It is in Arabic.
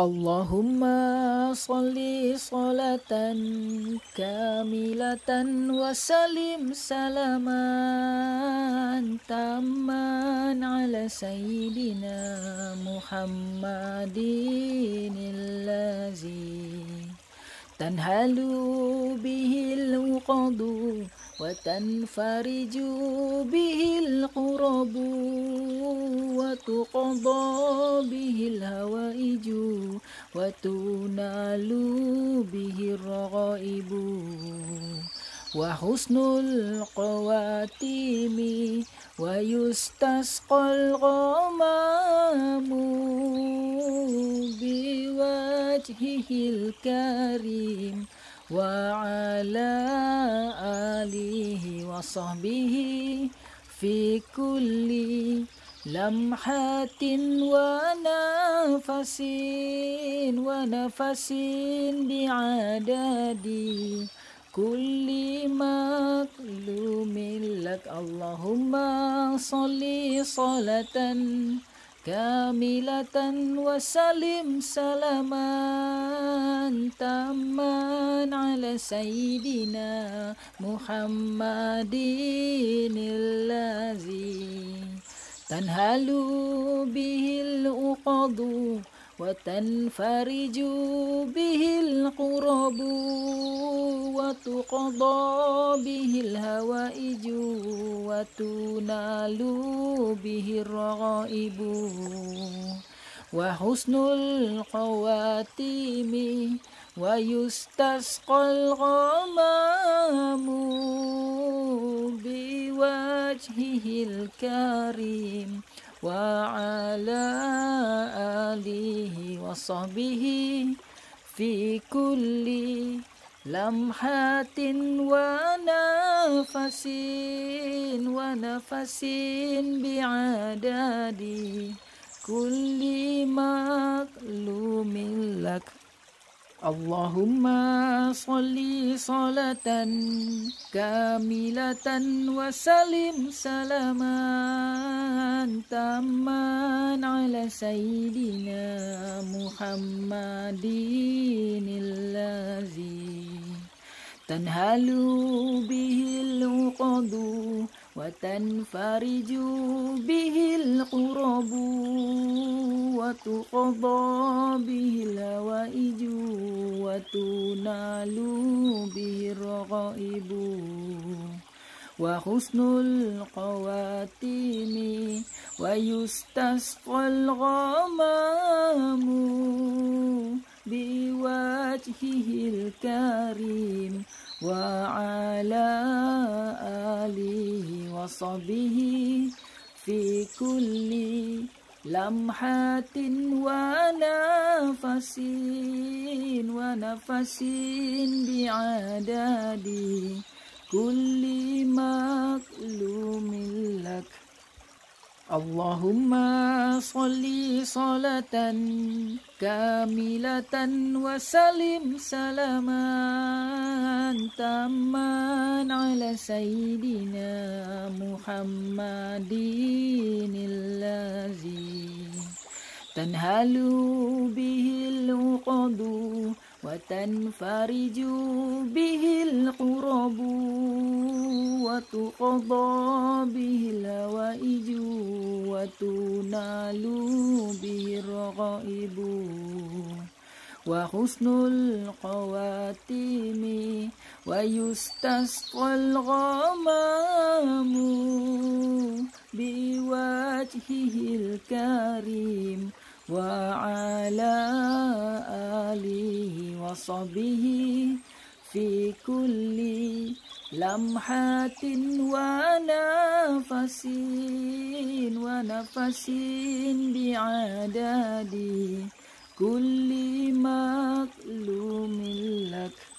اللهم صل صلاة كاملة وسلم سلاما تاما على سيدنا محمد الذي تنهل به الوقود وتنفرج به القرب وتقضى به الهوائج وتنال به الرغائب وحسن القواتيم ويستسقى الغمام بوجهه الكريم وعلى آله وصحبه في كل لمحة ونفس ونفس بعدد كل مكلوم لك اللهم صل صلاةً كاملة وسلم سلاما تاما على سيدنا محمد الذي تنهل به الأقض وتنفرج به القرب تقضى به الهوائج وتنال به الرغائب وحسن الخواتيم ويستسقى الغمام بوجهه الكريم وعلى آله وصحبه في كل لمحات ونفس ونفس بعدد كل مقلوم لك اللهم صل صلاة كاملة وسلم سلاما تاما على سيدنا محمد الله تنهل به القدو وتنفرج به القرب وتقضى به الهوائج وتنال به الرغائب وحسن القواتم ويستسقى الغمام وصبه في كل لمحات ونفس ونفس بعدد كل مكلوم لك اللهم صل صلاة كاملة وسلم سلاما تاما سيدنا محمد الذي تنهل به العقد وتنفرج به القرب وتقضى به الهوائج وتنال به الرغائب وحسن القواتم ويستسقى الغمام بوجهه الكريم وعلى آله وصحبه في كل لمحة ونفس ونفس بعدد كل مظلوم لك